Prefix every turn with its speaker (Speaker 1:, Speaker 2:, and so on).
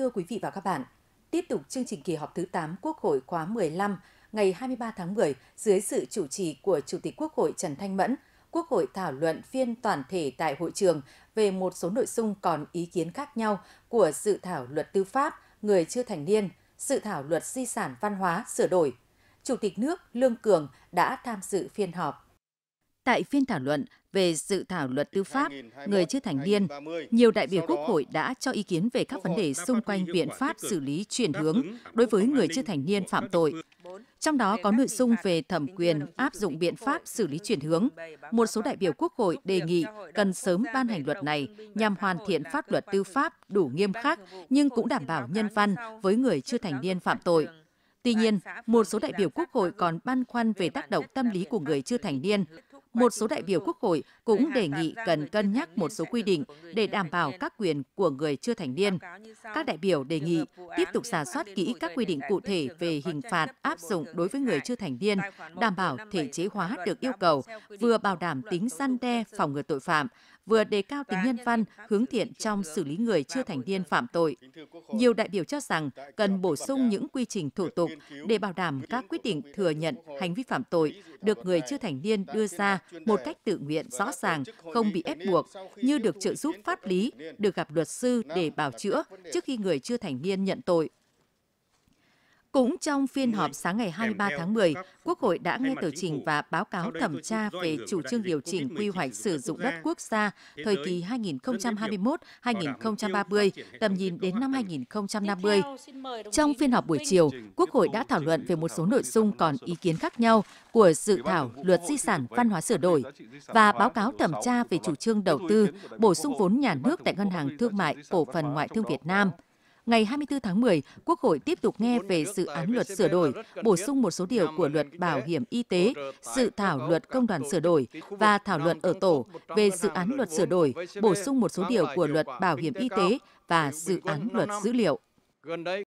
Speaker 1: Thưa quý vị và các bạn, tiếp tục chương trình kỳ họp thứ 8 Quốc hội khóa 15 ngày 23 tháng 10 dưới sự chủ trì của Chủ tịch Quốc hội Trần Thanh Mẫn, Quốc hội thảo luận phiên toàn thể tại hội trường về một số nội dung còn ý kiến khác nhau của dự thảo luật tư pháp người chưa thành niên, dự thảo luật di sản văn hóa sửa đổi. Chủ tịch nước Lương Cường đã tham dự phiên họp. Tại phiên thảo luận về dự thảo luật tư pháp người chưa thành niên, nhiều đại biểu Quốc hội đã cho ý kiến về các vấn đề xung quanh biện pháp xử lý chuyển hướng đối với người chưa thành niên phạm tội. Trong đó có nội dung về thẩm quyền áp dụng biện pháp xử lý chuyển hướng. Một số đại biểu Quốc hội đề nghị cần sớm ban hành luật này nhằm hoàn thiện pháp luật tư pháp đủ nghiêm khắc nhưng cũng đảm bảo nhân văn với người chưa thành niên phạm tội. Tuy nhiên, một số đại biểu Quốc hội còn băn khoăn về tác động tâm lý của người chưa thành niên, một số đại biểu Quốc hội cũng đề nghị cần cân nhắc một số quy định để đảm bảo các quyền của người chưa thành niên. Các đại biểu đề nghị tiếp tục giả soát kỹ các quy định cụ thể về hình phạt áp dụng đối với người chưa thành niên, đảm bảo thể chế hóa được yêu cầu, vừa bảo đảm tính gian đe phòng ngừa tội phạm, vừa đề cao tính nhân văn, hướng thiện trong xử lý người chưa thành niên phạm tội. Nhiều đại biểu cho rằng cần bổ sung những quy trình thủ tục để bảo đảm các quyết định thừa nhận hành vi phạm tội được người chưa thành niên đưa ra một cách tự nguyện rõ ràng, không bị ép buộc, như được trợ giúp pháp lý, được gặp luật sư để bảo chữa trước khi người chưa thành niên nhận tội. Cũng trong phiên họp sáng ngày 23 tháng 10, Quốc hội đã nghe tờ trình và báo cáo thẩm tra về chủ trương điều chỉnh quy hoạch sử dụng đất quốc gia thời kỳ 2021-2030, tầm nhìn đến năm 2050. Trong phiên họp buổi chiều, Quốc hội đã thảo luận về một số nội dung còn ý kiến khác nhau của dự thảo luật di sản văn hóa sửa đổi và báo cáo thẩm tra về chủ trương đầu tư bổ sung vốn nhà nước tại Ngân hàng Thương mại Cổ phần Ngoại thương Việt Nam – ngày 24 tháng 10, Quốc hội tiếp tục nghe về dự án luật sửa đổi, bổ sung một số điều của luật bảo hiểm y tế, dự thảo luật công đoàn sửa đổi và thảo luận ở tổ về dự án luật sửa đổi, bổ sung một số điều của luật bảo hiểm y tế và dự án luật dữ liệu.